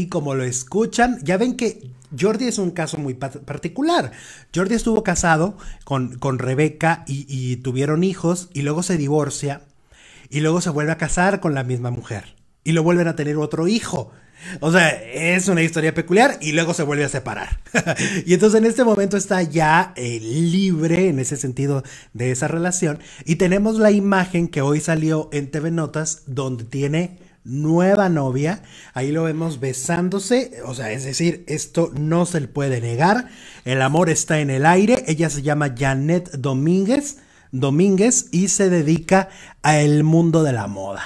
Y como lo escuchan, ya ven que Jordi es un caso muy particular. Jordi estuvo casado con, con Rebeca y, tuvieron hijos y luego se divorcia y luego se vuelve a casar con la misma mujer y lo vuelven a tener otro hijo. O sea, es una historia peculiar y luego se vuelve a separar. y entonces en este momento está ya eh, libre en ese sentido de esa relación. Y tenemos la imagen que hoy salió en TV Notas donde tiene nueva novia. Ahí lo vemos besándose, o sea, es decir, esto no se le puede negar. El amor está en el aire. Ella se llama Janet Domínguez, Domínguez y se dedica al mundo de la moda.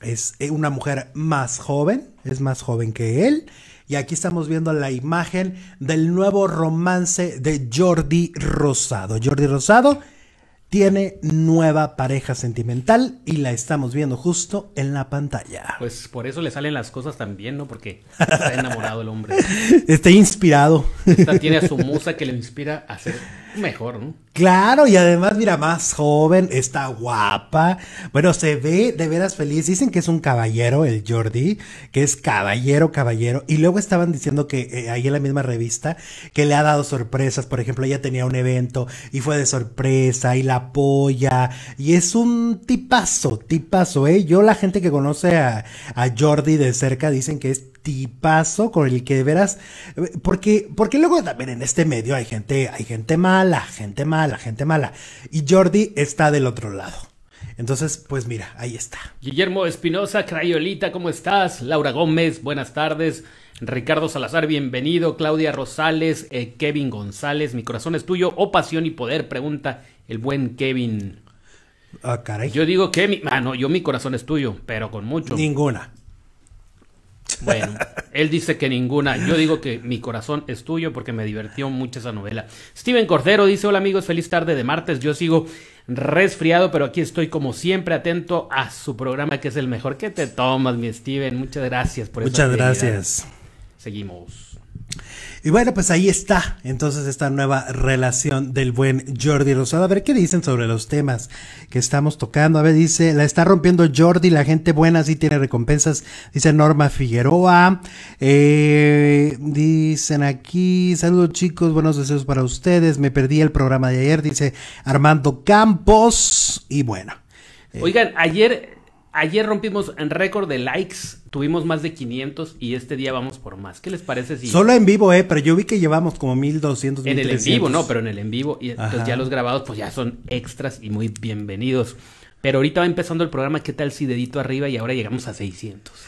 Es eh, una mujer más joven, es más joven que él. Y aquí estamos viendo la imagen del nuevo romance de Jordi Rosado. Jordi Rosado tiene nueva pareja sentimental y la estamos viendo justo en la pantalla. Pues por eso le salen las cosas también, ¿no? Porque está enamorado el hombre. está inspirado. Esta tiene a su musa que le inspira a ser mejor, ¿no? Claro, y además, mira, más joven, está guapa. Bueno, se ve de veras feliz. Dicen que es un caballero, el Jordi, que es caballero, caballero. Y luego estaban diciendo que eh, ahí en la misma revista, que le ha dado sorpresas. Por ejemplo, ella tenía un evento y fue de sorpresa y la apoya. Y es un tipazo, tipazo, ¿eh? Yo, la gente que conoce a, a Jordi de cerca, dicen que es tipazo con el que verás Porque, porque luego también en este medio hay gente, hay gente mala, gente mala, gente mala. Y Jordi está del otro lado. Entonces, pues mira, ahí está. Guillermo Espinosa, Crayolita, ¿cómo estás? Laura Gómez, buenas tardes. Ricardo Salazar, bienvenido. Claudia Rosales, eh, Kevin González, mi corazón es tuyo. O oh, pasión y poder, pregunta el buen Kevin. Ah, yo digo que mi. Ah, yo mi corazón es tuyo, pero con mucho. Ninguna. Bueno, él dice que ninguna. Yo digo que mi corazón es tuyo porque me divertió mucho esa novela. Steven Cordero dice: Hola amigos, feliz tarde de martes. Yo sigo resfriado, pero aquí estoy como siempre atento a su programa que es el mejor. que te tomas, mi Steven? Muchas gracias por Muchas gracias. Seguimos. Y bueno, pues ahí está entonces esta nueva relación del buen Jordi Rosado. A ver qué dicen sobre los temas que estamos tocando. A ver, dice, la está rompiendo Jordi, la gente buena sí tiene recompensas, dice Norma Figueroa. Eh, dicen aquí, saludos chicos, buenos deseos para ustedes. Me perdí el programa de ayer, dice Armando Campos. Y bueno. Eh, Oigan, ayer Ayer rompimos en récord de likes, tuvimos más de 500 y este día vamos por más. ¿Qué les parece si... Solo en vivo, eh, pero yo vi que llevamos como 1200. En el en vivo, no, pero en el en vivo. Y entonces ya los grabados pues ya son extras y muy bienvenidos. Pero ahorita va empezando el programa, ¿qué tal si dedito arriba y ahora llegamos a 600?